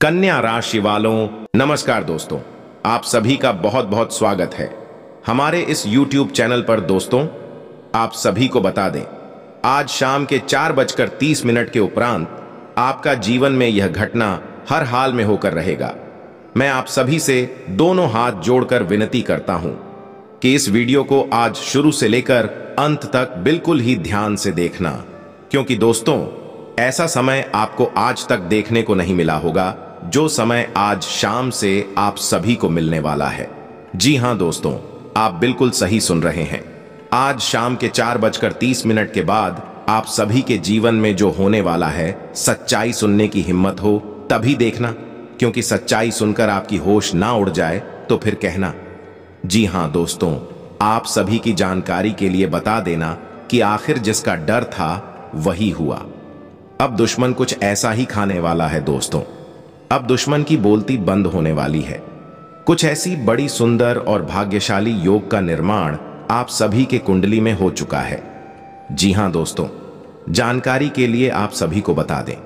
कन्या राशि वालों नमस्कार दोस्तों आप सभी का बहुत बहुत स्वागत है हमारे इस YouTube चैनल पर दोस्तों आप सभी को बता दें आज शाम के चार बजकर तीस मिनट के उपरांत आपका जीवन में यह घटना हर हाल में होकर रहेगा मैं आप सभी से दोनों हाथ जोड़कर विनती करता हूं कि इस वीडियो को आज शुरू से लेकर अंत तक बिल्कुल ही ध्यान से देखना क्योंकि दोस्तों ऐसा समय आपको आज तक देखने को नहीं मिला होगा जो समय आज शाम से आप सभी को मिलने वाला है जी हाँ दोस्तों आप बिल्कुल सही सुन रहे हैं आज शाम के चार बजकर तीस मिनट के बाद आप सभी के जीवन में जो होने वाला है सच्चाई सुनने की हिम्मत हो तभी देखना क्योंकि सच्चाई सुनकर आपकी होश ना उड़ जाए तो फिर कहना जी हाँ दोस्तों आप सभी की जानकारी के लिए बता देना कि आखिर जिसका डर था वही हुआ अब दुश्मन कुछ ऐसा ही खाने वाला है दोस्तों अब दुश्मन की बोलती बंद होने वाली है कुछ ऐसी बड़ी सुंदर और भाग्यशाली योग का निर्माण आप सभी के कुंडली में हो चुका है जी हां दोस्तों जानकारी के लिए आप सभी को बता दें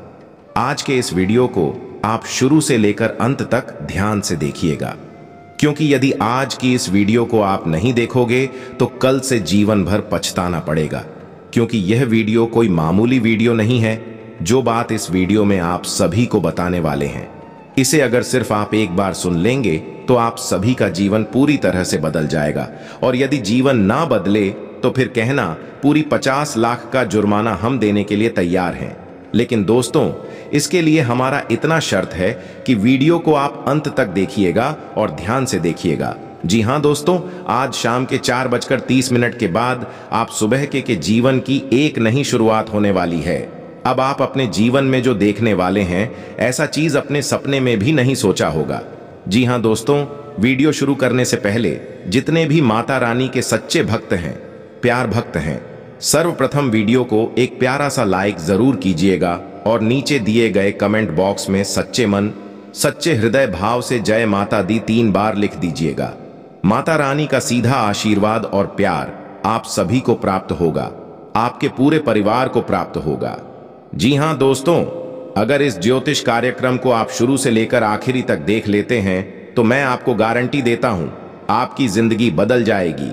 आज के इस वीडियो को आप शुरू से लेकर अंत तक ध्यान से देखिएगा क्योंकि यदि आज की इस वीडियो को आप नहीं देखोगे तो कल से जीवन भर पछताना पड़ेगा क्योंकि यह वीडियो कोई मामूली वीडियो नहीं है जो बात इस वीडियो में आप सभी को बताने वाले हैं इसे अगर सिर्फ आप एक बार सुन लेंगे तो आप सभी का जीवन पूरी तरह से बदल जाएगा और यदि जीवन ना बदले तो फिर कहना पूरी 50 लाख का जुर्माना हम देने के लिए तैयार हैं लेकिन दोस्तों इसके लिए हमारा इतना शर्त है कि वीडियो को आप अंत तक देखिएगा और ध्यान से देखिएगा जी हाँ दोस्तों आज शाम के चार बजकर तीस मिनट के बाद आप सुबह के, के जीवन की एक नहीं शुरुआत होने वाली है अब आप अपने जीवन में जो देखने वाले हैं ऐसा चीज अपने सपने में भी नहीं सोचा होगा जी हाँ दोस्तों वीडियो शुरू करने से पहले जितने भी माता रानी के सच्चे भक्त हैं प्यार भक्त हैं सर्वप्रथम वीडियो को एक प्यारा सा लाइक जरूर कीजिएगा और नीचे दिए गए कमेंट बॉक्स में सच्चे मन सच्चे हृदय भाव से जय माता दी तीन बार लिख दीजिएगा माता रानी का सीधा आशीर्वाद और प्यार आप सभी को प्राप्त होगा आपके पूरे परिवार को प्राप्त होगा जी हाँ दोस्तों अगर इस ज्योतिष कार्यक्रम को आप शुरू से लेकर आखिरी तक देख लेते हैं तो मैं आपको गारंटी देता हूं आपकी जिंदगी बदल जाएगी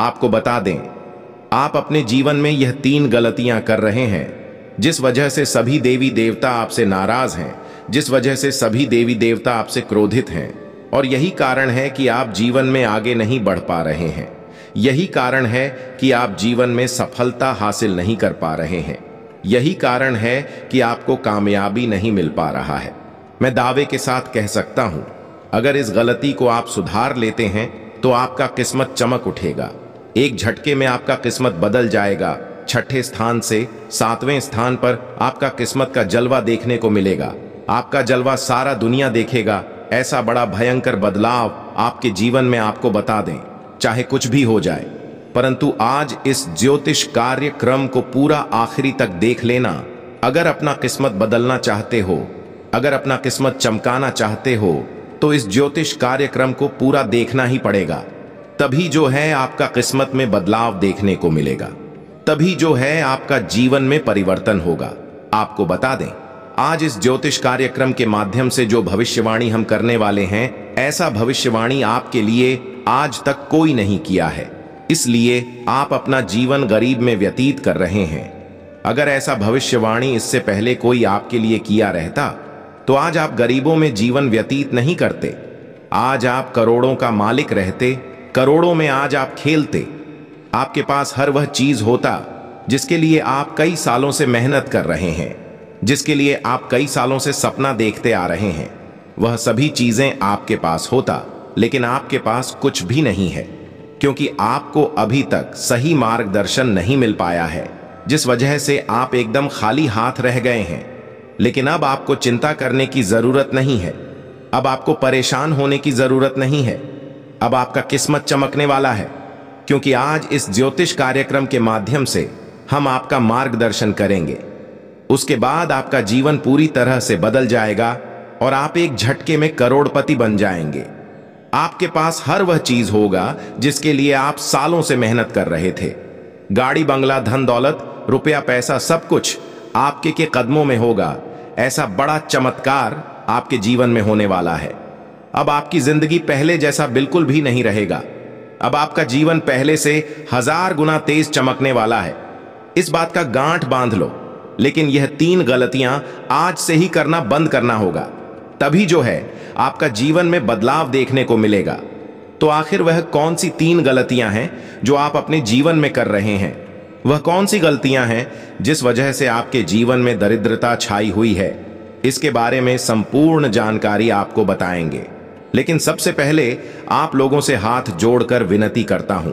आपको बता दें आप अपने जीवन में यह तीन गलतियां कर रहे हैं जिस वजह से सभी देवी देवता आपसे नाराज हैं जिस वजह से सभी देवी देवता आपसे क्रोधित हैं और यही कारण है कि आप जीवन में आगे नहीं बढ़ पा रहे हैं यही कारण है कि आप जीवन में सफलता हासिल नहीं कर पा रहे हैं यही कारण है कि आपको कामयाबी नहीं मिल पा रहा है मैं दावे के साथ कह सकता हूं अगर इस गलती को आप सुधार लेते हैं तो आपका किस्मत चमक उठेगा एक झटके में आपका किस्मत बदल जाएगा छठे स्थान से सातवें स्थान पर आपका किस्मत का जलवा देखने को मिलेगा आपका जलवा सारा दुनिया देखेगा ऐसा बड़ा भयंकर बदलाव आपके जीवन में आपको बता दें चाहे कुछ भी हो जाए परंतु आज इस ज्योतिष कार्यक्रम को पूरा आखिरी तक देख लेना अगर अपना किस्मत बदलना चाहते हो अगर अपना किस्मत चमकाना चाहते हो तो इस ज्योतिष कार्यक्रम को पूरा देखना ही पड़ेगा तभी जो है आपका किस्मत में बदलाव देखने को मिलेगा तभी जो है आपका जीवन में परिवर्तन होगा आपको बता दें आज इस ज्योतिष कार्यक्रम के माध्यम से जो भविष्यवाणी हम करने वाले हैं ऐसा भविष्यवाणी आपके लिए आज तक कोई नहीं किया है इसलिए आप अपना जीवन गरीब में व्यतीत कर रहे हैं अगर ऐसा भविष्यवाणी इससे पहले कोई आपके लिए किया रहता तो आज आप गरीबों में जीवन व्यतीत नहीं करते आज आप करोड़ों का मालिक रहते करोड़ों में आज आप खेलते आपके पास हर वह चीज होता जिसके लिए आप कई सालों से मेहनत कर रहे हैं जिसके लिए आप कई सालों से सपना देखते आ रहे हैं वह सभी चीजें आपके पास होता लेकिन आपके पास कुछ भी नहीं है क्योंकि आपको अभी तक सही मार्गदर्शन नहीं मिल पाया है जिस वजह से आप एकदम खाली हाथ रह गए हैं लेकिन अब आपको चिंता करने की जरूरत नहीं है अब आपको परेशान होने की जरूरत नहीं है अब आपका किस्मत चमकने वाला है क्योंकि आज इस ज्योतिष कार्यक्रम के माध्यम से हम आपका मार्गदर्शन करेंगे उसके बाद आपका जीवन पूरी तरह से बदल जाएगा और आप एक झटके में करोड़पति बन जाएंगे आपके पास हर वह चीज होगा जिसके लिए आप सालों से मेहनत कर रहे थे गाड़ी बंगला धन दौलत रुपया पैसा सब कुछ आपके के कदमों में होगा ऐसा बड़ा चमत्कार आपके जीवन में होने वाला है अब आपकी जिंदगी पहले जैसा बिल्कुल भी नहीं रहेगा अब आपका जीवन पहले से हजार गुना तेज चमकने वाला है इस बात का गांठ बांध लो लेकिन यह तीन गलतियां आज से ही करना बंद करना होगा तभी जो है आपका जीवन में बदलाव देखने को मिलेगा तो आखिर वह कौन सी तीन गलतियां हैं जो आप अपने जीवन में कर रहे हैं वह कौन सी गलतियां हैं जिस वजह से आपके जीवन में दरिद्रता छाई हुई है इसके बारे में संपूर्ण जानकारी आपको बताएंगे लेकिन सबसे पहले आप लोगों से हाथ जोड़कर विनती करता हूं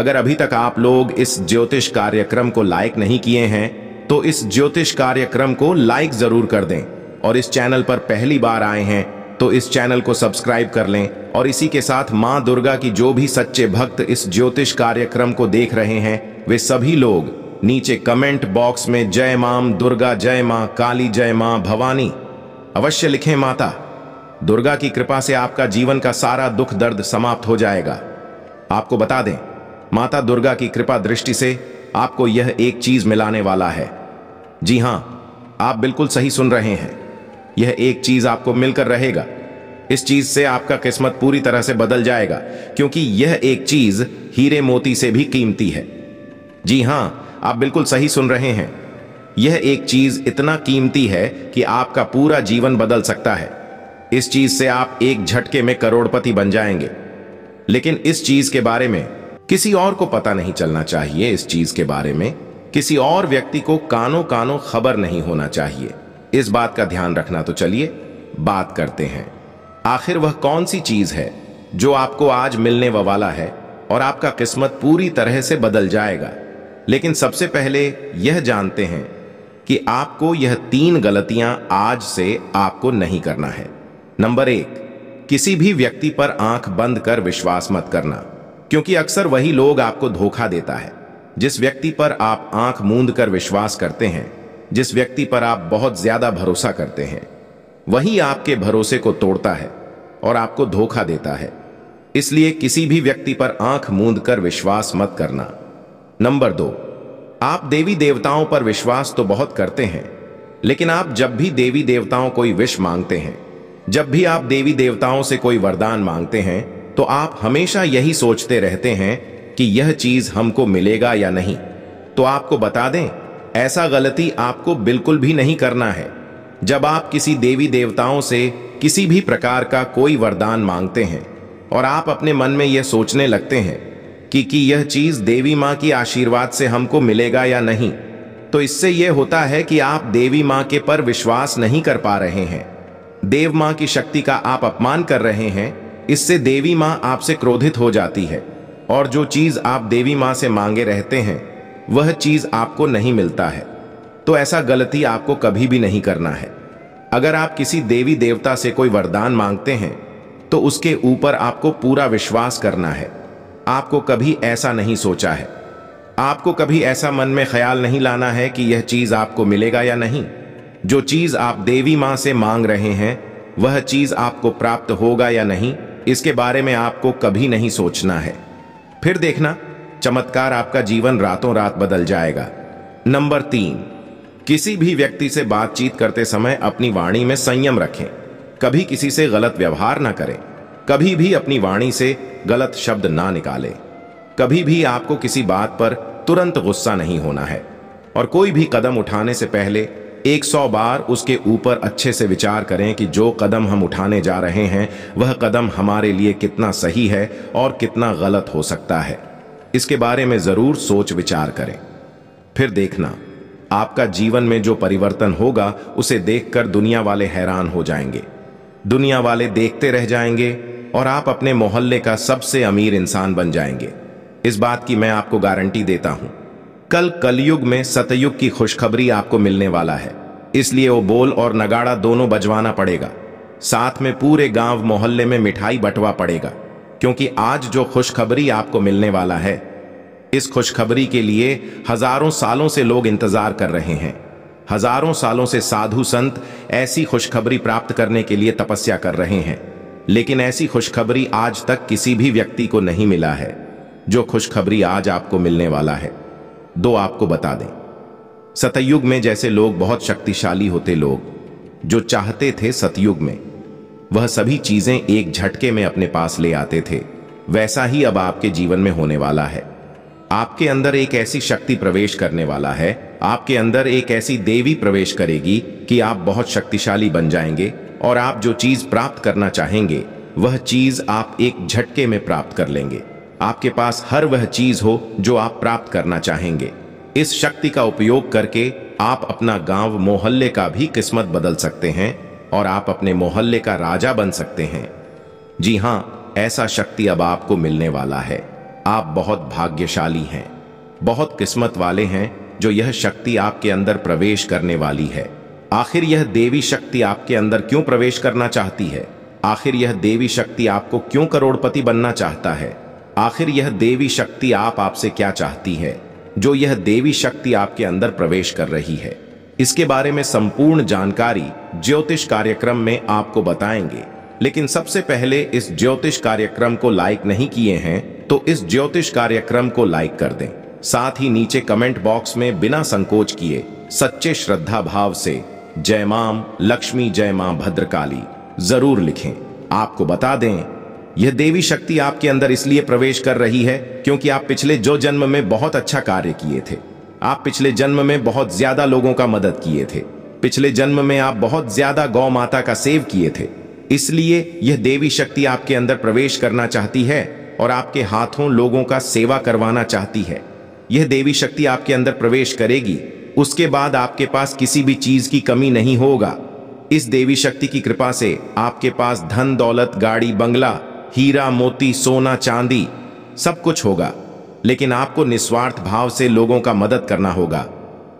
अगर अभी तक आप लोग इस ज्योतिष कार्यक्रम को लाइक नहीं किए हैं तो इस ज्योतिष कार्यक्रम को लाइक जरूर कर दें और इस चैनल पर पहली बार आए हैं तो इस चैनल को सब्सक्राइब कर लें और इसी के साथ मां दुर्गा की जो भी सच्चे भक्त इस ज्योतिष कार्यक्रम को देख रहे हैं वे सभी लोग नीचे कमेंट बॉक्स में जय माम दुर्गा जय माँ काली जय माँ भवानी अवश्य लिखें माता दुर्गा की कृपा से आपका जीवन का सारा दुख दर्द समाप्त हो जाएगा आपको बता दें माता दुर्गा की कृपा दृष्टि से आपको यह एक चीज मिलाने वाला है जी हां आप बिल्कुल सही सुन रहे हैं यह एक चीज आपको मिलकर रहेगा इस चीज से आपका किस्मत पूरी तरह से बदल जाएगा क्योंकि यह एक चीज हीरे मोती से भी कीमती है जी हां आप बिल्कुल सही सुन रहे हैं यह एक चीज इतना कीमती है कि आपका पूरा जीवन बदल सकता है इस चीज से आप एक झटके में करोड़पति बन जाएंगे लेकिन इस चीज के बारे में किसी और को पता नहीं चलना चाहिए इस चीज के बारे में किसी और व्यक्ति को कानों कानों खबर नहीं होना चाहिए इस बात का ध्यान रखना तो चलिए बात करते हैं आखिर वह कौन सी चीज है जो आपको आज मिलने वाला है और आपका किस्मत पूरी तरह से बदल जाएगा लेकिन सबसे पहले यह जानते हैं कि आपको यह तीन गलतियां आज से आपको नहीं करना है नंबर एक किसी भी व्यक्ति पर आंख बंद कर विश्वास मत करना क्योंकि अक्सर वही लोग आपको धोखा देता है जिस व्यक्ति पर आप आंख मूंद कर विश्वास करते हैं जिस व्यक्ति पर आप बहुत ज्यादा भरोसा करते हैं वही आपके भरोसे को तोड़ता है और आपको धोखा देता है इसलिए किसी भी व्यक्ति पर आंख मूंद कर विश्वास मत करना नंबर दो आप देवी देवताओं पर विश्वास तो बहुत करते हैं लेकिन आप जब भी देवी देवताओं कोई विश मांगते हैं जब भी आप देवी देवताओं से कोई वरदान मांगते हैं तो आप हमेशा यही सोचते रहते हैं कि यह चीज हमको मिलेगा या नहीं तो आपको बता दें ऐसा गलती आपको बिल्कुल भी नहीं करना है जब आप किसी देवी देवताओं से किसी भी प्रकार का कोई वरदान मांगते हैं और आप अपने मन में यह सोचने लगते हैं कि कि यह चीज़ देवी माँ की आशीर्वाद से हमको मिलेगा या नहीं तो इससे यह होता है कि आप देवी माँ के पर विश्वास नहीं कर पा रहे हैं देव माँ की शक्ति का आप अपमान कर रहे हैं इससे देवी माँ आपसे क्रोधित हो जाती है और जो चीज़ आप देवी माँ से मांगे रहते हैं वह चीज़ आपको नहीं मिलता है तो ऐसा गलती आपको कभी भी नहीं करना है अगर आप किसी देवी देवता से कोई वरदान मांगते हैं तो उसके ऊपर आपको पूरा विश्वास करना है आपको कभी ऐसा नहीं सोचा है आपको कभी ऐसा मन में ख्याल नहीं लाना है कि यह चीज़ आपको मिलेगा या नहीं जो चीज़ आप देवी माँ से मांग रहे हैं वह चीज़ आपको प्राप्त होगा या नहीं इसके बारे में आपको कभी नहीं सोचना है फिर देखना चमत्कार आपका जीवन रातों रात बदल जाएगा नंबर तीन किसी भी व्यक्ति से बातचीत करते समय अपनी वाणी में संयम रखें कभी किसी से गलत व्यवहार ना करें कभी भी अपनी वाणी से गलत शब्द ना निकालें कभी भी आपको किसी बात पर तुरंत गुस्सा नहीं होना है और कोई भी कदम उठाने से पहले 100 बार उसके ऊपर अच्छे से विचार करें कि जो कदम हम उठाने जा रहे हैं वह कदम हमारे लिए कितना सही है और कितना गलत हो सकता है इसके बारे में जरूर सोच विचार करें फिर देखना आपका जीवन में जो परिवर्तन होगा उसे देखकर दुनिया वाले हैरान हो जाएंगे दुनिया वाले देखते रह जाएंगे और आप अपने मोहल्ले का सबसे अमीर इंसान बन जाएंगे इस बात की मैं आपको गारंटी देता हूं कल कलयुग में सतयुग की खुशखबरी आपको मिलने वाला है इसलिए वो बोल और नगाड़ा दोनों बजवाना पड़ेगा साथ में पूरे गांव मोहल्ले में मिठाई बंटवा पड़ेगा क्योंकि आज जो खुशखबरी आपको मिलने वाला है इस खुशखबरी के लिए हजारों सालों से लोग इंतजार कर रहे हैं हजारों सालों से साधु संत ऐसी खुशखबरी प्राप्त करने के लिए तपस्या कर रहे हैं लेकिन ऐसी खुशखबरी आज तक किसी भी व्यक्ति को नहीं मिला है जो खुशखबरी आज आपको मिलने वाला है दो आपको बता दें सतयुग में जैसे लोग बहुत शक्तिशाली होते लोग जो चाहते थे सतयुग में वह सभी चीजें एक झटके में अपने पास ले आते थे वैसा ही अब आपके जीवन में होने वाला है आपके अंदर एक ऐसी शक्ति प्रवेश करने वाला है आपके अंदर एक ऐसी देवी प्रवेश करेगी कि आप बहुत शक्तिशाली बन जाएंगे और आप जो चीज प्राप्त करना चाहेंगे वह चीज आप एक झटके में प्राप्त कर लेंगे आपके पास हर वह चीज हो जो आप प्राप्त करना चाहेंगे इस शक्ति का उपयोग करके आप अपना गांव मोहल्ले का भी किस्मत बदल सकते हैं और आप अपने मोहल्ले का राजा बन सकते हैं जी हां ऐसा शक्ति अब आपको मिलने वाला है आप बहुत भाग्यशाली हैं बहुत किस्मत वाले हैं जो यह शक्ति आपके अंदर प्रवेश करने वाली है आखिर यह देवी शक्ति आपके अंदर क्यों प्रवेश करना चाहती है आखिर यह देवी शक्ति आपको क्यों करोड़पति बनना चाहता है आखिर यह देवी शक्ति आप आपसे क्या चाहती है जो यह देवी शक्ति आपके अंदर प्रवेश कर रही है इसके बारे में संपूर्ण जानकारी ज्योतिष कार्यक्रम में आपको बताएंगे लेकिन सबसे पहले इस ज्योतिष कार्यक्रम को लाइक नहीं किए हैं तो इस ज्योतिष कार्यक्रम को लाइक कर दें साथ ही नीचे कमेंट बॉक्स में बिना संकोच किए सच्चे श्रद्धा भाव से जय माम लक्ष्मी जय मां भद्रकाली जरूर लिखें आपको बता दें यह देवी शक्ति आपके अंदर इसलिए प्रवेश कर रही है क्योंकि आप पिछले जो जन्म में बहुत अच्छा कार्य किए थे आप पिछले जन्म में बहुत ज्यादा लोगों का मदद किए थे पिछले जन्म में आप बहुत ज्यादा गौ माता का सेव किए थे इसलिए यह देवी शक्ति आपके अंदर प्रवेश करना चाहती है और आपके हाथों लोगों का सेवा करवाना चाहती है यह देवी शक्ति आपके अंदर प्रवेश करेगी उसके बाद आपके पास किसी भी चीज की कमी नहीं होगा इस देवी शक्ति की कृपा से आपके पास धन दौलत गाड़ी बंगला हीरा मोती सोना चांदी सब कुछ होगा लेकिन आपको निस्वार्थ भाव से लोगों का मदद करना होगा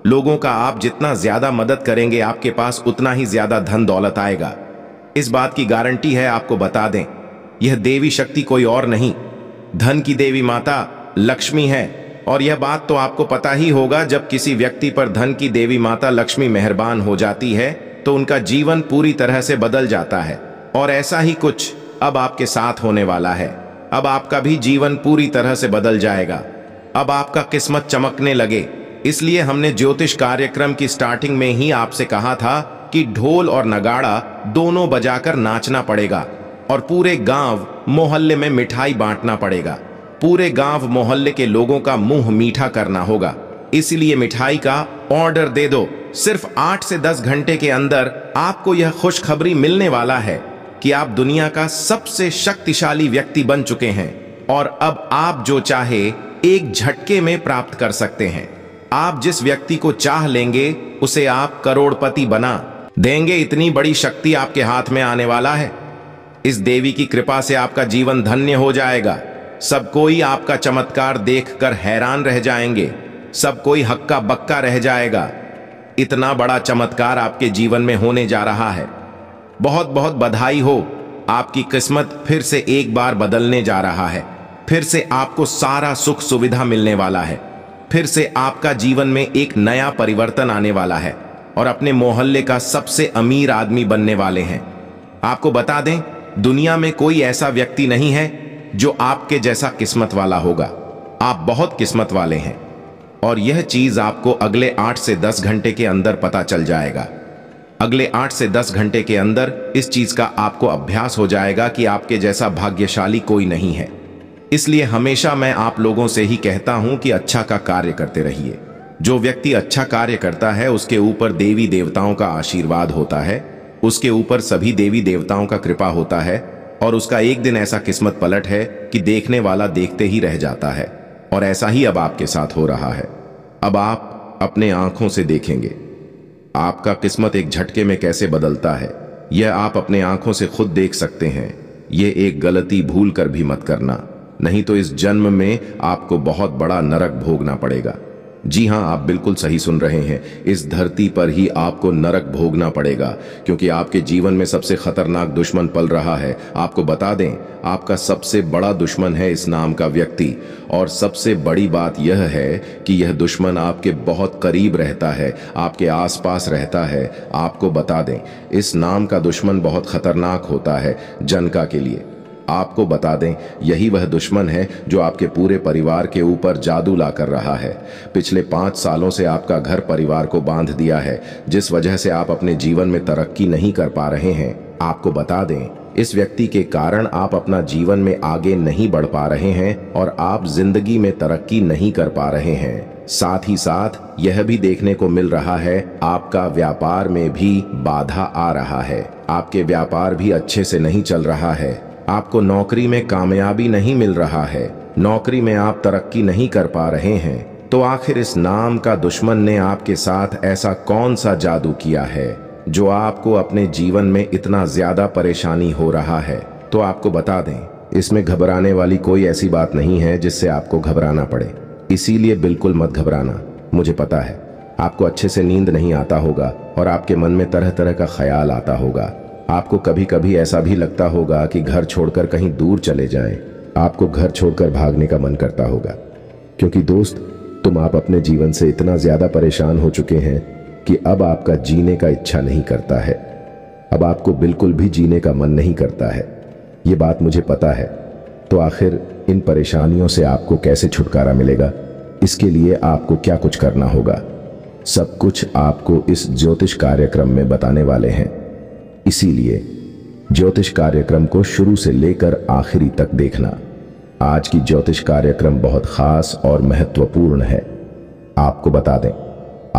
लोगों का आप जितना ज्यादा मदद करेंगे आपके पास उतना ही ज्यादा धन दौलत आएगा इस बात की गारंटी है आपको बता दें यह देवी शक्ति कोई और नहीं धन की देवी माता लक्ष्मी है और यह बात तो आपको पता ही होगा जब किसी व्यक्ति पर धन की देवी माता लक्ष्मी मेहरबान हो जाती है तो उनका जीवन पूरी तरह से बदल जाता है और ऐसा ही कुछ अब आपके साथ होने वाला है अब आपका भी जीवन पूरी तरह से बदल जाएगा अब आपका किस्मत चमकने लगे इसलिए हमने ज्योतिष कार्यक्रम की स्टार्टिंग में ही आपसे कहा था कि ढोल और नगाड़ा दोनों बजाकर नाचना पड़ेगा और पूरे गांव मोहल्ले में मिठाई बांटना पड़ेगा पूरे गांव मोहल्ले के लोगों का मुंह मीठा करना होगा इसलिए मिठाई का ऑर्डर दे दो सिर्फ आठ से दस घंटे के अंदर आपको यह खुशखबरी मिलने वाला है कि आप दुनिया का सबसे शक्तिशाली व्यक्ति बन चुके हैं और अब आप जो चाहे एक झटके में प्राप्त कर सकते हैं आप जिस व्यक्ति को चाह लेंगे उसे आप करोड़पति बना देंगे इतनी बड़ी शक्ति आपके हाथ में आने वाला है इस देवी की कृपा से आपका जीवन धन्य हो जाएगा सब कोई आपका चमत्कार देखकर हैरान रह जाएंगे सब कोई हक्का बक्का रह जाएगा इतना बड़ा चमत्कार आपके जीवन में होने जा रहा है बहुत बहुत बधाई हो आपकी किस्मत फिर से एक बार बदलने जा रहा है फिर से आपको सारा सुख सुविधा मिलने वाला है फिर से आपका जीवन में एक नया परिवर्तन आने वाला है और अपने मोहल्ले का सबसे अमीर आदमी बनने वाले हैं आपको बता दें दुनिया में कोई ऐसा व्यक्ति नहीं है जो आपके जैसा किस्मत वाला होगा आप बहुत किस्मत वाले हैं और यह चीज़ आपको अगले आठ से दस घंटे के अंदर पता चल जाएगा अगले आठ से दस घंटे के अंदर इस चीज का आपको अभ्यास हो जाएगा कि आपके जैसा भाग्यशाली कोई नहीं है इसलिए हमेशा मैं आप लोगों से ही कहता हूं कि अच्छा का कार्य करते रहिए जो व्यक्ति अच्छा कार्य करता है उसके ऊपर देवी देवताओं का आशीर्वाद होता है उसके ऊपर सभी देवी देवताओं का कृपा होता है और उसका एक दिन ऐसा किस्मत पलट है कि देखने वाला देखते ही रह जाता है और ऐसा ही अब आपके साथ हो रहा है अब आप अपने आंखों से देखेंगे आपका किस्मत एक झटके में कैसे बदलता है यह आप अपने आंखों से खुद देख सकते हैं यह एक गलती भूल कर भी मत करना नहीं तो इस जन्म में आपको बहुत बड़ा नरक भोगना पड़ेगा जी हाँ आप बिल्कुल सही सुन रहे हैं इस धरती पर ही आपको नरक भोगना पड़ेगा क्योंकि आपके जीवन में सबसे खतरनाक दुश्मन पल रहा है आपको बता दें आपका सबसे बड़ा दुश्मन है इस नाम का व्यक्ति और सबसे बड़ी बात यह है कि यह दुश्मन आपके बहुत करीब रहता है आपके आसपास रहता है आपको बता दें इस नाम का दुश्मन बहुत खतरनाक होता है जनका के लिए आपको बता दें यही वह दुश्मन है जो आपके पूरे परिवार के ऊपर जादू ला कर रहा है पिछले पांच सालों से आपका घर परिवार को बांध दिया है जिस वजह से आप अपने जीवन में तरक्की नहीं कर पा रहे हैं आपको बता दें इस व्यक्ति के कारण आप अपना जीवन में आगे नहीं बढ़ पा रहे हैं और आप जिंदगी में तरक्की नहीं कर पा रहे हैं साथ ही साथ यह भी देखने को मिल रहा है आपका व्यापार में भी बाधा आ रहा है आपके व्यापार भी अच्छे से नहीं चल रहा है आपको नौकरी में कामयाबी नहीं मिल रहा है नौकरी में आप तरक्की नहीं कर पा रहे हैं तो आखिर इस नाम का दुश्मन ने आपके साथ ऐसा कौन सा जादू किया है जो आपको अपने जीवन में इतना ज्यादा परेशानी हो रहा है तो आपको बता दें इसमें घबराने वाली कोई ऐसी बात नहीं है जिससे आपको घबराना पड़े इसीलिए बिल्कुल मत घबराना मुझे पता है आपको अच्छे से नींद नहीं आता होगा और आपके मन में तरह तरह का ख्याल आता होगा आपको कभी कभी ऐसा भी लगता होगा कि घर छोड़कर कहीं दूर चले जाएं। आपको घर छोड़कर भागने का मन करता होगा क्योंकि दोस्त तुम आप अपने जीवन से इतना ज्यादा परेशान हो चुके हैं कि अब आपका जीने का इच्छा नहीं करता है अब आपको बिल्कुल भी जीने का मन नहीं करता है ये बात मुझे पता है तो आखिर इन परेशानियों से आपको कैसे छुटकारा मिलेगा इसके लिए आपको क्या कुछ करना होगा सब कुछ आपको इस ज्योतिष कार्यक्रम में बताने वाले हैं इसीलिए ज्योतिष कार्यक्रम को शुरू से लेकर आखिरी तक देखना आज की ज्योतिष कार्यक्रम बहुत खास और महत्वपूर्ण है आपको बता दें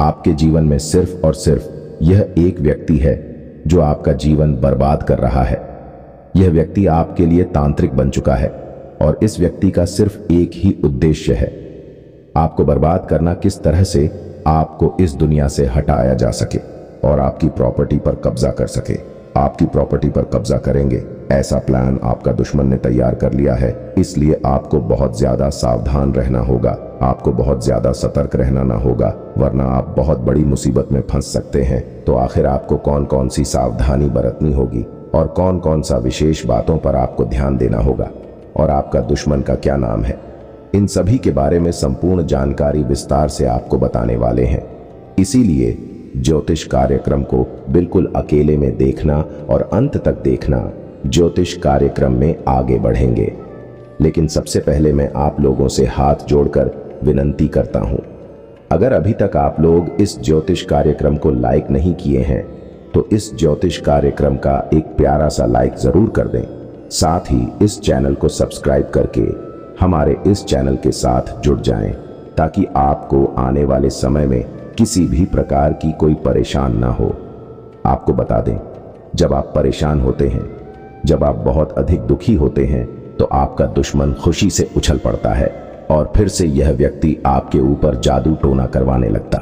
आपके जीवन में सिर्फ और सिर्फ यह एक व्यक्ति है जो आपका जीवन बर्बाद कर रहा है यह व्यक्ति आपके लिए तांत्रिक बन चुका है और इस व्यक्ति का सिर्फ एक ही उद्देश्य है आपको बर्बाद करना किस तरह से आपको इस दुनिया से हटाया जा सके और आपकी प्रॉपर्टी पर कब्जा कर सके आपकी प्रॉपर्टी पर कब्जा करेंगे ऐसा प्लान आपका दुश्मन ने तैयार कर लिया है इसलिए आपको बहुत ज्यादा सावधान रहना होगा आपको बहुत ज्यादा सतर्क रहना ना होगा वरना आप बहुत बड़ी मुसीबत में फंस सकते हैं तो आखिर आपको कौन कौन सी सावधानी बरतनी होगी और कौन कौन सा विशेष बातों पर आपको ध्यान देना होगा और आपका दुश्मन का क्या नाम है इन सभी के बारे में संपूर्ण जानकारी विस्तार से आपको बताने वाले हैं इसीलिए ज्योतिष कार्यक्रम को बिल्कुल अकेले में देखना और अंत तक देखना ज्योतिष कार्यक्रम में आगे बढ़ेंगे लेकिन सबसे पहले मैं आप लोगों से हाथ जोड़कर विनंती करता हूं। अगर अभी तक आप लोग इस ज्योतिष कार्यक्रम को लाइक नहीं किए हैं तो इस ज्योतिष कार्यक्रम का एक प्यारा सा लाइक ज़रूर कर दें साथ ही इस चैनल को सब्सक्राइब करके हमारे इस चैनल के साथ जुड़ जाएं ताकि आपको आने वाले समय में किसी भी प्रकार की कोई परेशान ना हो आपको बता दें जब आप परेशान होते हैं जब आप बहुत अधिक दुखी होते हैं तो आपका दुश्मन खुशी से उछल पड़ता है और फिर से यह व्यक्ति आपके ऊपर जादू टोना करवाने लगता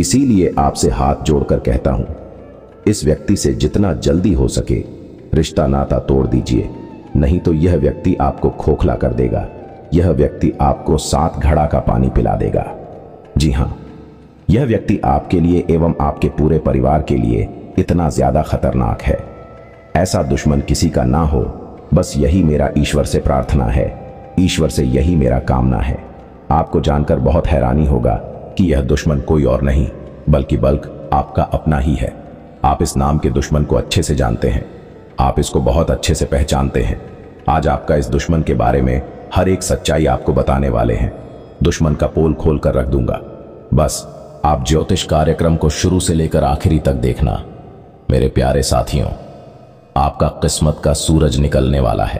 इसीलिए आपसे हाथ जोड़कर कहता हूं इस व्यक्ति से जितना जल्दी हो सके रिश्ता नाता तोड़ दीजिए नहीं तो यह व्यक्ति आपको खोखला कर देगा यह व्यक्ति आपको सात घड़ा का पानी पिला देगा जी हां यह व्यक्ति आपके लिए एवं आपके पूरे परिवार के लिए इतना ज्यादा खतरनाक है ऐसा दुश्मन किसी का ना हो बस यही मेरा ईश्वर से प्रार्थना है ईश्वर से यही मेरा कामना है आपको जानकर बहुत हैरानी होगा कि यह दुश्मन कोई और नहीं बल्कि बल्क आपका अपना ही है आप इस नाम के दुश्मन को अच्छे से जानते हैं आप इसको बहुत अच्छे से पहचानते हैं आज आपका इस दुश्मन के बारे में हर एक सच्चाई आपको बताने वाले हैं दुश्मन का पोल खोल कर रख दूंगा बस आप ज्योतिष कार्यक्रम को शुरू से लेकर आखिरी तक देखना मेरे प्यारे साथियों आपका किस्मत का सूरज निकलने वाला है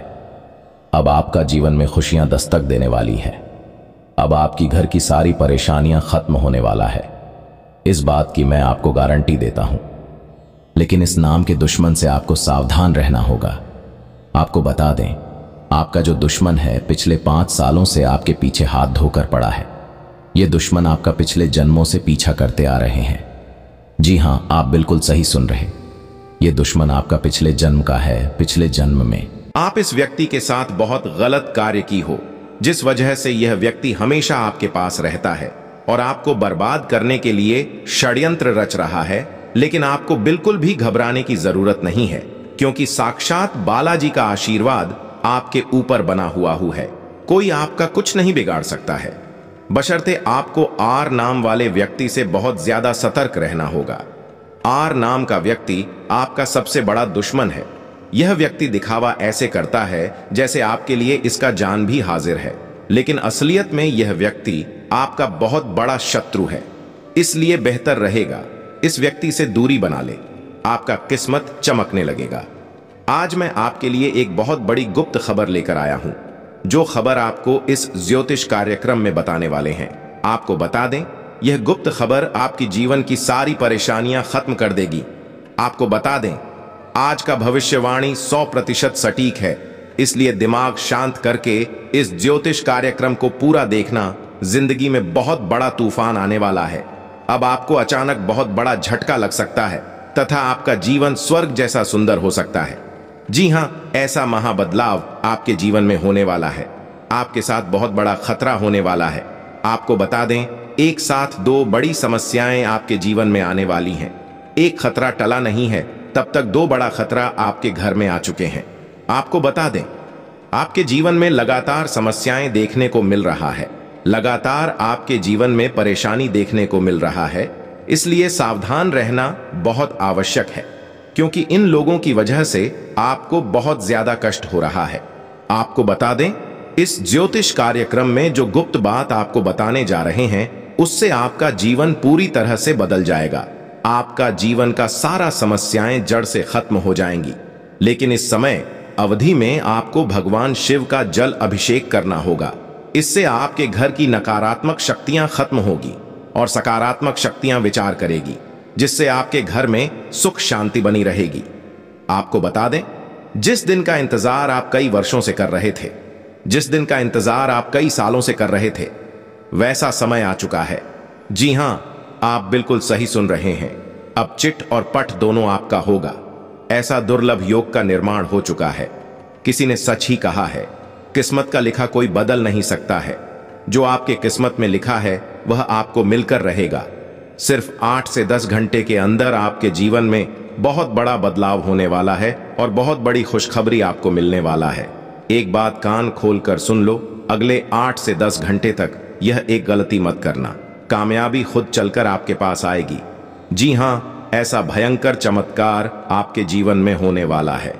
अब आपका जीवन में खुशियां दस्तक देने वाली है अब आपकी घर की सारी परेशानियां खत्म होने वाला है इस बात की मैं आपको गारंटी देता हूं लेकिन इस नाम के दुश्मन से आपको सावधान रहना होगा आपको बता दें आपका जो दुश्मन है पिछले पांच सालों से आपके पीछे हाथ धोकर पड़ा है ये दुश्मन आपका पिछले जन्मों से पीछा करते आ रहे हैं जी हाँ आप बिल्कुल सही सुन रहे ये दुश्मन आपका पिछले जन्म का है पिछले जन्म में आप इस व्यक्ति के साथ बहुत गलत कार्य की हो जिस वजह से यह व्यक्ति हमेशा आपके पास रहता है और आपको बर्बाद करने के लिए षड्यंत्र रच रहा है लेकिन आपको बिल्कुल भी घबराने की जरूरत नहीं है क्योंकि साक्षात बालाजी का आशीर्वाद आपके ऊपर बना हुआ हु है कोई आपका कुछ नहीं बिगाड़ सकता है बशर्ते आपको आर नाम वाले व्यक्ति से बहुत ज्यादा सतर्क रहना होगा आर नाम का व्यक्ति आपका सबसे बड़ा दुश्मन है यह व्यक्ति दिखावा ऐसे करता है जैसे आपके लिए इसका जान भी हाजिर है लेकिन असलियत में यह व्यक्ति आपका बहुत बड़ा शत्रु है इसलिए बेहतर रहेगा इस व्यक्ति से दूरी बना ले आपका किस्मत चमकने लगेगा आज मैं आपके लिए एक बहुत बड़ी गुप्त खबर लेकर आया हूं जो खबर आपको इस ज्योतिष कार्यक्रम में बताने वाले हैं आपको बता दें यह गुप्त खबर आपकी जीवन की सारी परेशानियां खत्म कर देगी आपको बता दें आज का भविष्यवाणी 100 प्रतिशत सटीक है इसलिए दिमाग शांत करके इस ज्योतिष कार्यक्रम को पूरा देखना जिंदगी में बहुत बड़ा तूफान आने वाला है अब आपको अचानक बहुत बड़ा झटका लग सकता है तथा आपका जीवन स्वर्ग जैसा सुंदर हो सकता है जी हाँ ऐसा महाबदलाव आपके जीवन में होने वाला है आपके साथ बहुत बड़ा खतरा होने वाला है आपको बता दें एक साथ दो बड़ी समस्याएं आपके जीवन में आने वाली हैं एक खतरा टला नहीं है तब तक दो बड़ा खतरा आपके घर में आ चुके हैं आपको बता दें आपके जीवन में लगातार समस्याएं देखने को मिल रहा है लगातार आपके जीवन में परेशानी देखने को मिल रहा है इसलिए सावधान रहना बहुत आवश्यक है क्योंकि इन लोगों की वजह से आपको बहुत ज्यादा कष्ट हो रहा है आपको बता दें इस ज्योतिष कार्यक्रम में जो गुप्त बात आपको बताने जा रहे हैं उससे आपका जीवन पूरी तरह से बदल जाएगा आपका जीवन का सारा समस्याएं जड़ से खत्म हो जाएंगी लेकिन इस समय अवधि में आपको भगवान शिव का जल अभिषेक करना होगा इससे आपके घर की नकारात्मक शक्तियां खत्म होगी और सकारात्मक शक्तियां विचार करेगी जिससे आपके घर में सुख शांति बनी रहेगी आपको बता दें जिस दिन का इंतजार आप कई वर्षों से कर रहे थे जिस दिन का इंतजार आप कई सालों से कर रहे थे वैसा समय आ चुका है जी हां आप बिल्कुल सही सुन रहे हैं अब चिट और पट दोनों आपका होगा ऐसा दुर्लभ योग का निर्माण हो चुका है किसी ने सच ही कहा है किस्मत का लिखा कोई बदल नहीं सकता है जो आपके किस्मत में लिखा है वह आपको मिलकर रहेगा सिर्फ आठ से दस घंटे के अंदर आपके जीवन में बहुत बड़ा बदलाव होने वाला है और बहुत बड़ी खुशखबरी आपको मिलने वाला है एक बात कान खोल कर सुन लो अगले आठ से दस घंटे तक यह एक गलती मत करना कामयाबी खुद चलकर आपके पास आएगी जी हाँ ऐसा भयंकर चमत्कार आपके जीवन में होने वाला है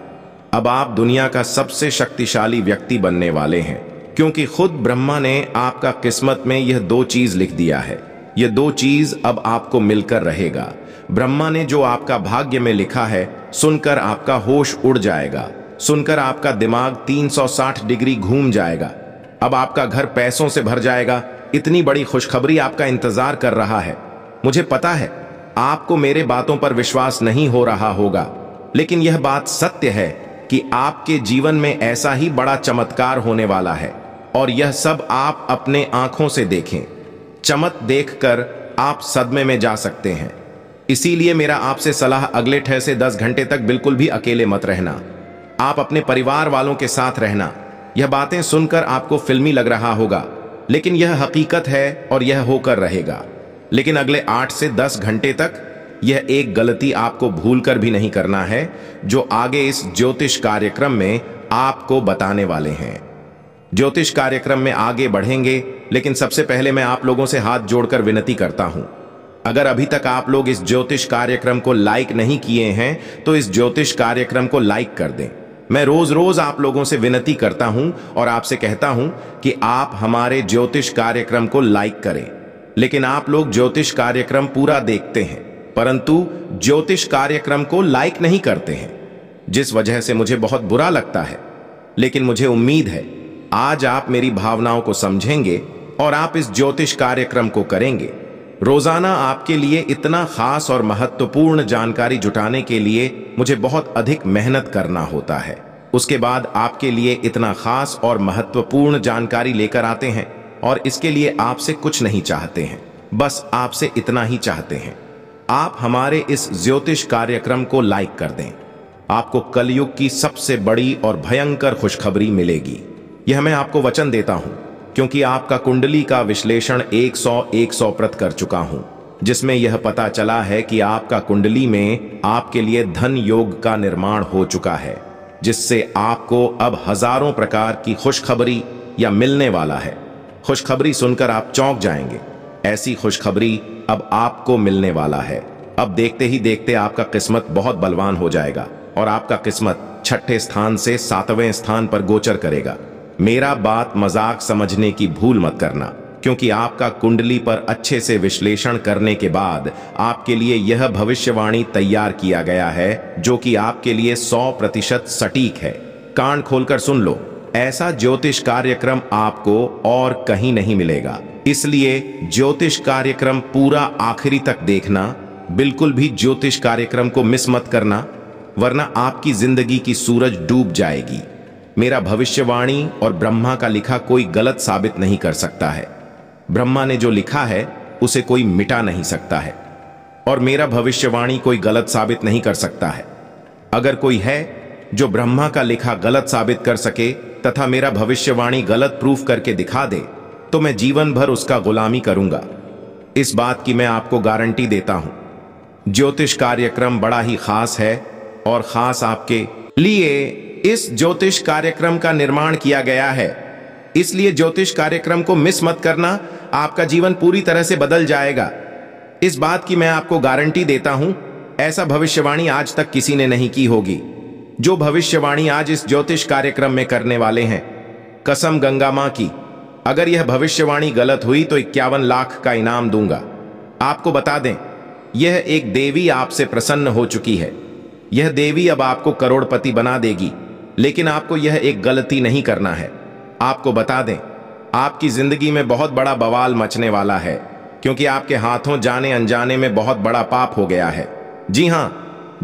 अब आप दुनिया का सबसे शक्तिशाली व्यक्ति बनने वाले हैं क्योंकि खुद ब्रह्मा ने आपका किस्मत में यह दो चीज लिख दिया है ये दो चीज अब आपको मिलकर रहेगा ब्रह्मा ने जो आपका भाग्य में लिखा है सुनकर आपका होश उड़ जाएगा सुनकर आपका दिमाग 360 डिग्री घूम जाएगा अब आपका घर पैसों से भर जाएगा इतनी बड़ी खुशखबरी आपका इंतजार कर रहा है मुझे पता है आपको मेरे बातों पर विश्वास नहीं हो रहा होगा लेकिन यह बात सत्य है कि आपके जीवन में ऐसा ही बड़ा चमत्कार होने वाला है और यह सब आप अपने आंखों से देखें चमत देखकर आप सदमे में जा सकते हैं इसीलिए मेरा आपसे सलाह अगले ठह से दस घंटे तक बिल्कुल भी अकेले मत रहना आप अपने परिवार वालों के साथ रहना यह बातें सुनकर आपको फिल्मी लग रहा होगा लेकिन यह हकीकत है और यह होकर रहेगा लेकिन अगले आठ से दस घंटे तक यह एक गलती आपको भूल कर भी नहीं करना है जो आगे इस ज्योतिष कार्यक्रम में आपको बताने वाले हैं ज्योतिष कार्यक्रम में आगे बढ़ेंगे लेकिन सबसे पहले मैं आप लोगों से हाथ जोड़कर विनती करता हूं अगर अभी तक आप लोग इस ज्योतिष कार्यक्रम को लाइक नहीं किए हैं तो इस ज्योतिष कार्यक्रम को लाइक कर दें मैं रोज रोज आप लोगों से विनती करता हूं और आपसे कहता हूं कि आप हमारे ज्योतिष कार्यक्रम को लाइक करें लेकिन आप लोग ज्योतिष कार्यक्रम पूरा देखते हैं परंतु ज्योतिष कार्यक्रम को लाइक नहीं करते हैं जिस वजह से मुझे बहुत बुरा लगता है लेकिन मुझे उम्मीद है आज आप मेरी भावनाओं को समझेंगे और आप इस ज्योतिष कार्यक्रम को करेंगे रोजाना आपके लिए इतना खास और महत्वपूर्ण जानकारी जुटाने के लिए मुझे बहुत अधिक मेहनत करना होता है उसके बाद आपके लिए इतना खास और महत्वपूर्ण जानकारी लेकर आते हैं और इसके लिए आपसे कुछ नहीं चाहते हैं बस आपसे इतना ही चाहते हैं आप हमारे इस ज्योतिष कार्यक्रम को लाइक कर दें आपको कलयुग की सबसे बड़ी और भयंकर खुशखबरी मिलेगी यह मैं आपको वचन देता हूं क्योंकि आपका कुंडली का विश्लेषण 100 100 प्रत कर चुका हूं जिसमें यह पता चला है कि आपका कुंडली में आपके लिए धन योग का निर्माण हो चुका है जिससे आपको अब हजारों प्रकार की खुशखबरी या मिलने वाला है खुशखबरी सुनकर आप चौंक जाएंगे ऐसी खुशखबरी अब आपको मिलने वाला है अब देखते ही देखते आपका किस्मत बहुत बलवान हो जाएगा और आपका किस्मत छठे स्थान से सातवें स्थान पर गोचर करेगा मेरा बात मजाक समझने की भूल मत करना क्योंकि आपका कुंडली पर अच्छे से विश्लेषण करने के बाद आपके लिए यह भविष्यवाणी तैयार किया गया है जो कि आपके लिए 100 प्रतिशत सटीक है कान खोलकर सुन लो ऐसा ज्योतिष कार्यक्रम आपको और कहीं नहीं मिलेगा इसलिए ज्योतिष कार्यक्रम पूरा आखिरी तक देखना बिल्कुल भी ज्योतिष कार्यक्रम को मिस मत करना वरना आपकी जिंदगी की सूरज डूब जाएगी मेरा भविष्यवाणी और ब्रह्मा का लिखा कोई गलत साबित नहीं कर सकता है ब्रह्मा ने जो लिखा है उसे कोई मिटा नहीं सकता है और मेरा भविष्यवाणी कोई गलत साबित नहीं कर सकता है अगर कोई है जो ब्रह्मा का लिखा गलत साबित कर सके तथा मेरा भविष्यवाणी गलत प्रूफ करके दिखा दे तो मैं जीवन भर उसका गुलामी करूंगा इस बात की मैं आपको गारंटी देता हूं ज्योतिष कार्यक्रम बड़ा ही खास है और खास आपके लिए इस ज्योतिष कार्यक्रम का निर्माण किया गया है इसलिए ज्योतिष कार्यक्रम को मिस मत करना आपका जीवन पूरी तरह से बदल जाएगा इस बात की मैं आपको गारंटी देता हूं ऐसा भविष्यवाणी आज तक किसी ने नहीं की होगी जो भविष्यवाणी आज इस ज्योतिष कार्यक्रम में करने वाले हैं कसम गंगा माँ की अगर यह भविष्यवाणी गलत हुई तो इक्यावन लाख का इनाम दूंगा आपको बता दें यह एक देवी आपसे प्रसन्न हो चुकी है यह देवी अब आपको करोड़पति बना देगी लेकिन आपको यह एक गलती नहीं करना है आपको बता दें आपकी जिंदगी में बहुत बड़ा बवाल मचने वाला है क्योंकि आपके हाथों जाने अनजाने में बहुत बड़ा पाप हो गया है जी हाँ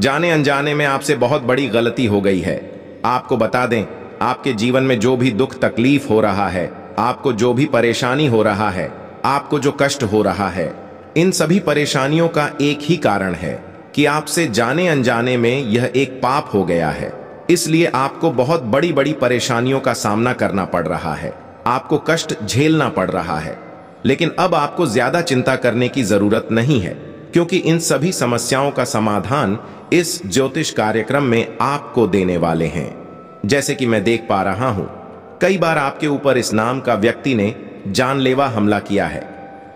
जाने अनजाने में आपसे बहुत बड़ी गलती हो गई है आपको बता दें आपके जीवन में जो भी दुख तकलीफ हो रहा है आपको जो भी परेशानी हो रहा है आपको जो कष्ट हो रहा है इन सभी परेशानियों का एक ही कारण है कि आपसे जाने अनजाने में यह एक पाप हो गया है इसलिए आपको बहुत बड़ी बड़ी परेशानियों का सामना करना पड़ रहा है आपको कष्ट झेलना पड़ रहा है लेकिन अब आपको ज्यादा चिंता करने की जरूरत नहीं है क्योंकि इन सभी समस्याओं का समाधान इस ज्योतिष कार्यक्रम में आपको देने वाले हैं जैसे कि मैं देख पा रहा हूं कई बार आपके ऊपर इस नाम का व्यक्ति ने जानलेवा हमला किया है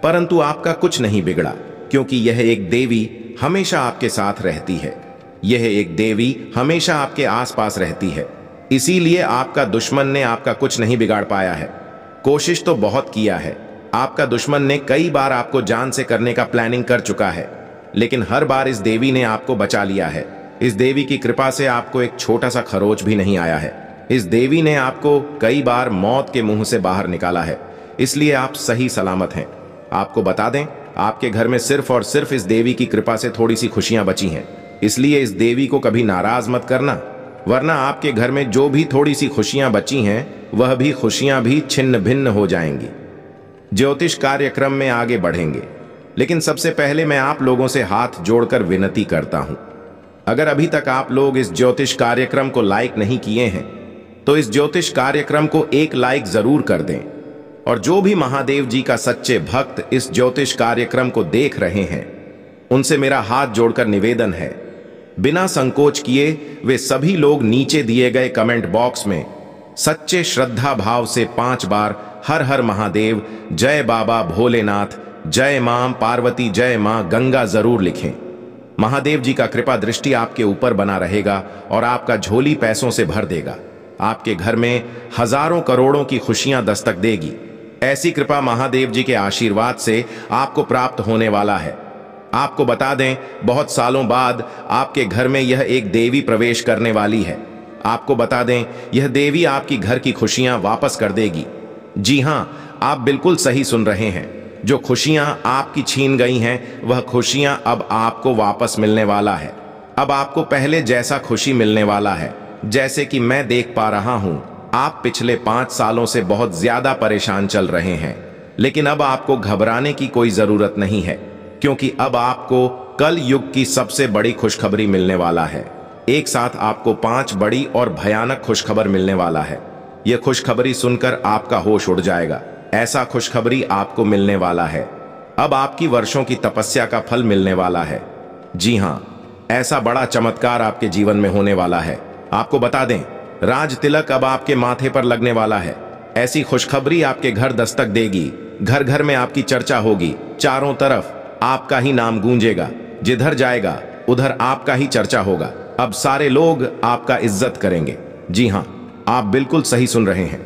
परंतु आपका कुछ नहीं बिगड़ा क्योंकि यह एक देवी हमेशा आपके साथ रहती है यह एक देवी हमेशा आपके आसपास रहती है इसीलिए आपका दुश्मन ने आपका कुछ नहीं बिगाड़ पाया है कोशिश तो बहुत किया है आपका दुश्मन ने कई बार आपको जान से करने का प्लानिंग कर चुका है लेकिन हर बार इस देवी ने आपको बचा लिया है इस देवी की कृपा से आपको एक छोटा सा खरोच भी नहीं आया है इस देवी ने आपको कई बार मौत के मुंह से बाहर निकाला है इसलिए आप सही सलामत हैं आपको बता दें आपके घर में सिर्फ और सिर्फ इस देवी की कृपा से थोड़ी सी खुशियां बची हैं इसलिए इस देवी को कभी नाराज मत करना वरना आपके घर में जो भी थोड़ी सी खुशियां बची हैं वह भी खुशियां भी छिन्न भिन्न हो जाएंगी ज्योतिष कार्यक्रम में आगे बढ़ेंगे लेकिन सबसे पहले मैं आप लोगों से हाथ जोड़कर विनती करता हूं अगर अभी तक आप लोग इस ज्योतिष कार्यक्रम को लाइक नहीं किए हैं तो इस ज्योतिष कार्यक्रम को एक लाइक जरूर कर दें और जो भी महादेव जी का सच्चे भक्त इस ज्योतिष कार्यक्रम को देख रहे हैं उनसे मेरा हाथ जोड़कर निवेदन है बिना संकोच किए वे सभी लोग नीचे दिए गए कमेंट बॉक्स में सच्चे श्रद्धा भाव से पांच बार हर हर महादेव जय बाबा भोलेनाथ जय मां पार्वती जय मां गंगा जरूर लिखें महादेव जी का कृपा दृष्टि आपके ऊपर बना रहेगा और आपका झोली पैसों से भर देगा आपके घर में हजारों करोड़ों की खुशियां दस्तक देगी ऐसी कृपा महादेव जी के आशीर्वाद से आपको प्राप्त होने वाला है आपको बता दें बहुत सालों बाद आपके घर में यह एक देवी प्रवेश करने वाली है आपको बता दें यह देवी आपकी घर की खुशियां वापस कर देगी जी हां आप बिल्कुल सही सुन रहे हैं जो खुशियां आपकी छीन गई हैं वह खुशियां अब आपको वापस मिलने वाला है अब आपको पहले जैसा खुशी मिलने वाला है जैसे कि मैं देख पा रहा हूं आप पिछले पांच सालों से बहुत ज्यादा परेशान चल रहे हैं लेकिन अब आपको घबराने की कोई जरूरत नहीं है क्योंकि अब आपको कल युग की सबसे बड़ी खुशखबरी मिलने वाला है एक साथ आपको पांच बड़ी और भयानक खुशखबर मिलने वाला है यह खुशखबरी सुनकर आपका होश उड़ जाएगा ऐसा खुशखबरी आपको मिलने वाला है अब आपकी वर्षों की तपस्या का फल मिलने वाला है जी हाँ ऐसा बड़ा चमत्कार आपके जीवन में होने वाला है आपको बता दें राज तिलक अब आपके माथे पर लगने वाला है ऐसी खुशखबरी आपके घर दस्तक देगी घर घर में आपकी चर्चा होगी चारों तरफ आपका ही नाम गूंजेगा जिधर जाएगा उधर आपका ही चर्चा होगा अब सारे लोग आपका इज्जत करेंगे जी हाँ आप बिल्कुल सही सुन रहे हैं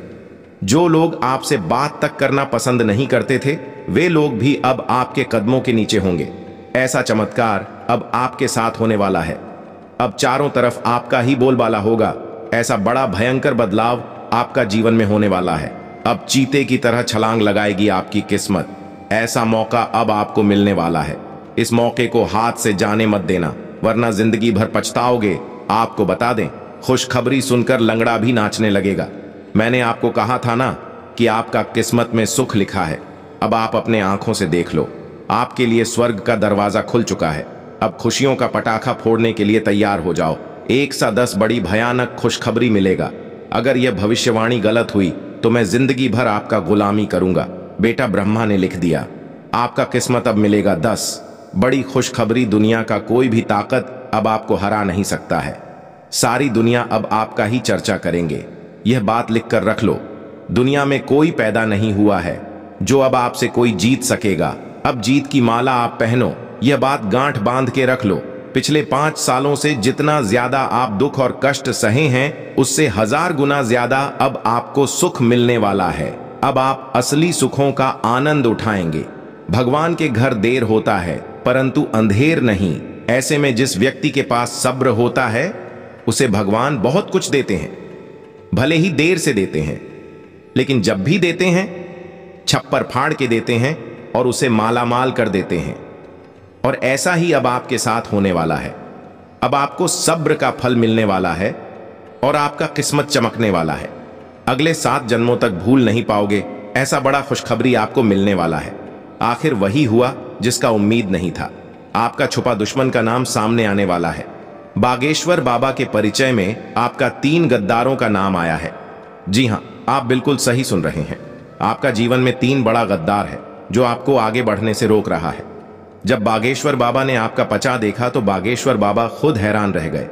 जो लोग आपसे बात तक करना पसंद नहीं करते थे वे लोग भी अब आपके कदमों के नीचे होंगे ऐसा चमत्कार अब आपके साथ होने वाला है अब चारों तरफ आपका ही बोलबाला होगा ऐसा बड़ा भयंकर बदलाव आपका जीवन में होने वाला है अब चीते की तरह छलांग लगाएगी आपकी किस्मत ऐसा मौका अब आपको मिलने वाला है इस मौके को हाथ से जाने मत देना वरना जिंदगी भर पछताओगे आपको बता दें खुशखबरी सुनकर लंगड़ा भी नाचने लगेगा मैंने आपको कहा था ना कि आपका किस्मत में सुख लिखा है अब आप अपने आंखों से देख लो आपके लिए स्वर्ग का दरवाजा खुल चुका है अब खुशियों का पटाखा फोड़ने के लिए तैयार हो जाओ एक सा दस बड़ी भयानक खुशखबरी मिलेगा अगर यह भविष्यवाणी गलत हुई तो मैं जिंदगी भर आपका गुलामी करूंगा बेटा ब्रह्मा ने लिख दिया आपका किस्मत अब मिलेगा दस बड़ी खुशखबरी दुनिया का कोई भी ताकत अब आपको हरा नहीं सकता है सारी दुनिया अब आपका ही चर्चा करेंगे यह बात लिखकर रख लो दुनिया में कोई पैदा नहीं हुआ है जो अब आपसे कोई जीत सकेगा अब जीत की माला आप पहनो यह बात गांठ बांध के रख लो पिछले पांच सालों से जितना ज्यादा आप दुख और कष्ट सहे हैं उससे हजार गुना ज्यादा अब आपको सुख मिलने वाला है अब आप असली सुखों का आनंद उठाएंगे भगवान के घर देर होता है परंतु अंधेर नहीं ऐसे में जिस व्यक्ति के पास सब्र होता है उसे भगवान बहुत कुछ देते हैं भले ही देर से देते हैं लेकिन जब भी देते हैं छप्पर फाड़ के देते हैं और उसे मालामाल कर देते हैं और ऐसा ही अब आपके साथ होने वाला है अब आपको सब्र का फल मिलने वाला है और आपका किस्मत चमकने वाला है अगले सात जन्मों तक भूल नहीं पाओगे ऐसा बड़ा खुशखबरी आपको मिलने वाला है आखिर वही हुआ जिसका उम्मीद नहीं था आपका छुपा दुश्मन का नाम सामने आने वाला है बागेश्वर बाबा के परिचय में आपका तीन गद्दारों का नाम आया है जी हाँ आप बिल्कुल सही सुन रहे हैं आपका जीवन में तीन बड़ा गद्दार है जो आपको आगे बढ़ने से रोक रहा है जब बागेश्वर बाबा ने आपका पचा देखा तो बागेश्वर बाबा खुद हैरान रह गए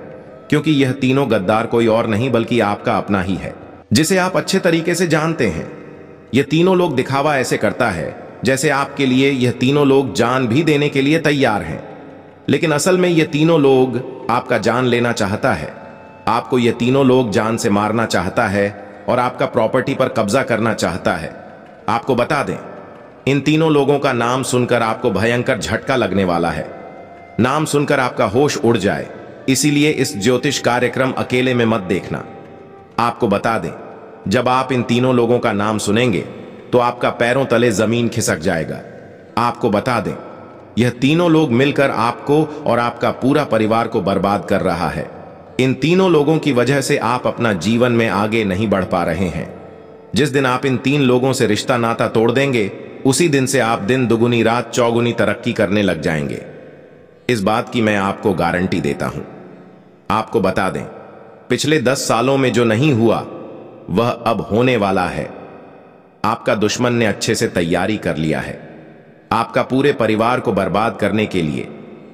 क्योंकि यह तीनों गद्दार कोई और नहीं बल्कि आपका अपना ही है जिसे आप अच्छे तरीके से जानते हैं यह तीनों लोग दिखावा ऐसे करता है जैसे आपके लिए यह तीनों लोग जान भी देने के लिए तैयार हैं लेकिन असल में यह तीनों लोग आपका जान लेना चाहता है आपको यह तीनों लोग जान से मारना चाहता है और आपका प्रॉपर्टी पर कब्जा करना चाहता है आपको बता दें इन तीनों लोगों का नाम सुनकर आपको भयंकर झटका लगने वाला है नाम सुनकर आपका होश उड़ जाए इसीलिए इस ज्योतिष कार्यक्रम अकेले में मत देखना आपको बता दें जब आप इन तीनों लोगों का नाम सुनेंगे तो आपका पैरों तले जमीन खिसक जाएगा आपको बता दें यह तीनों लोग मिलकर आपको और आपका पूरा परिवार को बर्बाद कर रहा है इन तीनों लोगों की वजह से आप अपना जीवन में आगे नहीं बढ़ पा रहे हैं जिस दिन आप इन तीन लोगों से रिश्ता नाता तोड़ देंगे उसी दिन से आप दिन दुगुनी रात चौगुनी तरक्की करने लग जाएंगे इस बात की मैं आपको गारंटी देता हूं आपको बता दें पिछले दस सालों में जो नहीं हुआ वह अब होने वाला है आपका दुश्मन ने अच्छे से तैयारी कर लिया है आपका पूरे परिवार को बर्बाद करने के लिए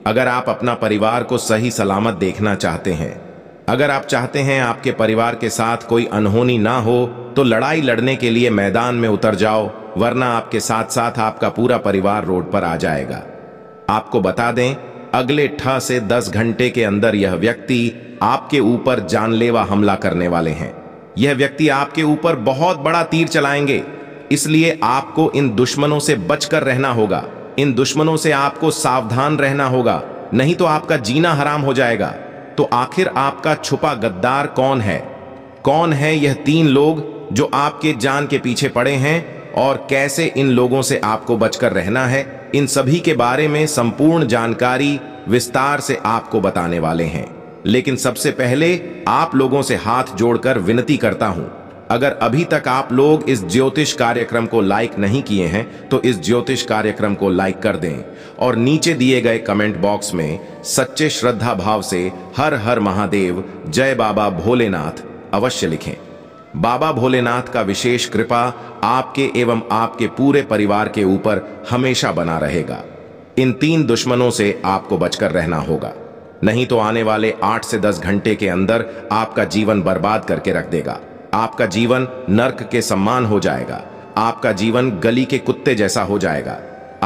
अगर आप अपना परिवार को सही सलामत देखना चाहते हैं अगर आप चाहते हैं आपके परिवार के साथ कोई अनहोनी ना हो तो लड़ाई लड़ने के लिए मैदान में उतर जाओ वरना आपके साथ साथ आपका पूरा परिवार रोड पर आ जाएगा आपको बता दें अगले ठ से दस घंटे के अंदर यह व्यक्ति आपके ऊपर जानलेवा हमला करने वाले हैं यह व्यक्ति आपके ऊपर बहुत बड़ा तीर चलाएंगे इसलिए आपको इन दुश्मनों से बचकर रहना होगा इन दुश्मनों से आपको सावधान रहना होगा नहीं तो आपका जीना हराम हो जाएगा तो आखिर आपका छुपा गद्दार कौन है कौन है यह तीन लोग जो आपके जान के पीछे पड़े हैं और कैसे इन लोगों से आपको बचकर रहना है इन सभी के बारे में संपूर्ण जानकारी विस्तार से आपको बताने वाले हैं लेकिन सबसे पहले आप लोगों से हाथ जोड़कर विनती करता हूं अगर अभी तक आप लोग इस ज्योतिष कार्यक्रम को लाइक नहीं किए हैं तो इस ज्योतिष कार्यक्रम को लाइक कर दें और नीचे दिए गए कमेंट बॉक्स में सच्चे श्रद्धा भाव से हर हर महादेव जय बाबा भोलेनाथ अवश्य लिखें बाबा भोलेनाथ का विशेष कृपा आपके एवं आपके पूरे परिवार के ऊपर हमेशा बना रहेगा इन तीन दुश्मनों से आपको बचकर रहना होगा नहीं तो आने वाले आठ से दस घंटे के अंदर आपका जीवन बर्बाद करके रख देगा आपका जीवन नर्क के सम्मान हो जाएगा आपका जीवन गली के कुत्ते जैसा हो जाएगा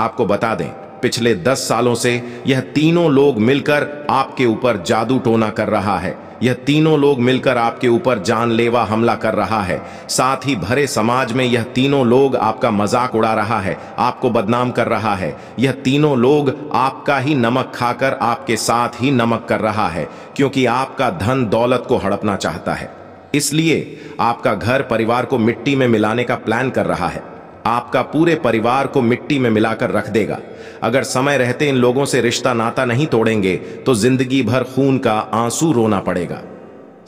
आपको बता दें पिछले दस सालों से यह तीनों लोग मिलकर आपके ऊपर जादू टोना कर रहा है यह तीनों लोग मिलकर आपके ऊपर जानलेवा हमला कर रहा है साथ ही भरे समाज में यह तीनों लोग आपका मजाक उड़ा रहा है आपको बदनाम कर रहा है यह तीनों लोग आपका ही नमक खाकर आपके साथ ही नमक कर रहा है क्योंकि आपका धन दौलत को हड़पना चाहता है इसलिए आपका घर परिवार को मिट्टी में मिलाने का प्लान कर रहा है आपका पूरे परिवार को मिट्टी में मिलाकर रख देगा अगर समय रहते इन लोगों से रिश्ता नाता नहीं तोड़ेंगे तो जिंदगी भर खून का आंसू रोना पड़ेगा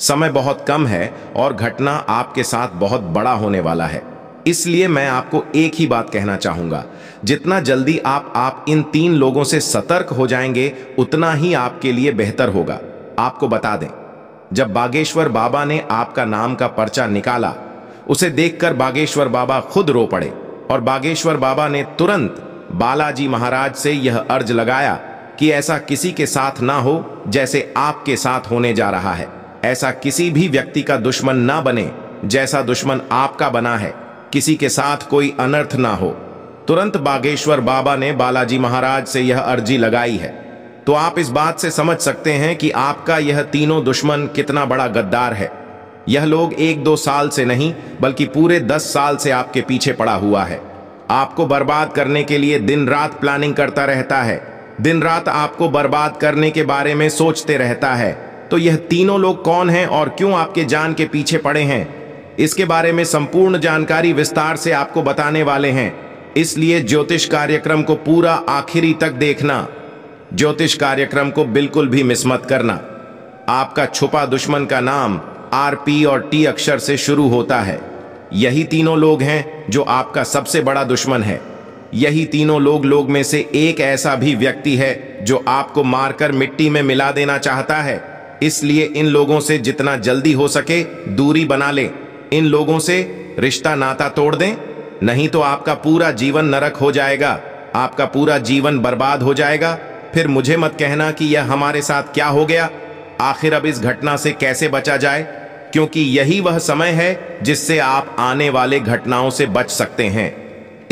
समय बहुत कम है और घटना आपके साथ बहुत बड़ा होने वाला है इसलिए मैं आपको एक ही बात कहना चाहूंगा जितना जल्दी आप आप इन तीन लोगों से सतर्क हो जाएंगे उतना ही आपके लिए बेहतर होगा आपको बता दें जब बागेश्वर बाबा ने आपका नाम का पर्चा निकाला उसे देखकर बागेश्वर बाबा खुद रो पड़े और बागेश्वर बाबा ने तुरंत बालाजी महाराज से यह अर्ज लगाया कि ऐसा किसी के साथ ना हो जैसे आपके साथ होने जा रहा है ऐसा किसी भी व्यक्ति का दुश्मन ना बने जैसा दुश्मन आपका बना है किसी के साथ कोई अनर्थ ना हो तुरंत बागेश्वर बाबा ने बालाजी महाराज से यह अर्जी लगाई है तो आप इस बात से समझ सकते हैं कि आपका यह तीनों दुश्मन कितना बड़ा गद्दार है यह लोग एक दो साल से नहीं बल्कि पूरे दस साल से आपके पीछे पड़ा हुआ है आपको बर्बाद करने के लिए दिन रात प्लानिंग करता रहता है दिन रात आपको बर्बाद करने के बारे में सोचते रहता है तो यह तीनों लोग कौन हैं और क्यों आपके जान के पीछे पड़े हैं इसके बारे में संपूर्ण जानकारी विस्तार से आपको बताने वाले हैं इसलिए ज्योतिष कार्यक्रम को पूरा आखिरी तक देखना ज्योतिष कार्यक्रम को बिल्कुल भी मिसमत करना आपका छुपा दुश्मन का नाम आर पी और टी अक्षर से शुरू होता है यही तीनों लोग हैं जो आपका सबसे बड़ा दुश्मन है यही तीनों लोग लोग में से एक ऐसा भी व्यक्ति है जो आपको मारकर मिट्टी में मिला देना चाहता है इसलिए इन लोगों से जितना जल्दी हो सके दूरी बना लें इन लोगों से रिश्ता नाता तोड़ दें नहीं तो आपका पूरा जीवन नरक हो जाएगा आपका पूरा जीवन बर्बाद हो जाएगा फिर मुझे मत कहना कि यह हमारे साथ क्या हो गया आखिर अब इस घटना से कैसे बचा जाए क्योंकि यही वह समय है जिससे आप आने वाले घटनाओं से बच सकते हैं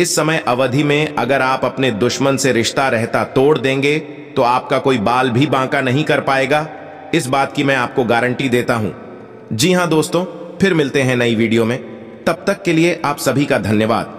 इस समय अवधि में अगर आप अपने दुश्मन से रिश्ता रहता तोड़ देंगे तो आपका कोई बाल भी बांका नहीं कर पाएगा इस बात की मैं आपको गारंटी देता हूं जी हां दोस्तों फिर मिलते हैं नई वीडियो में तब तक के लिए आप सभी का धन्यवाद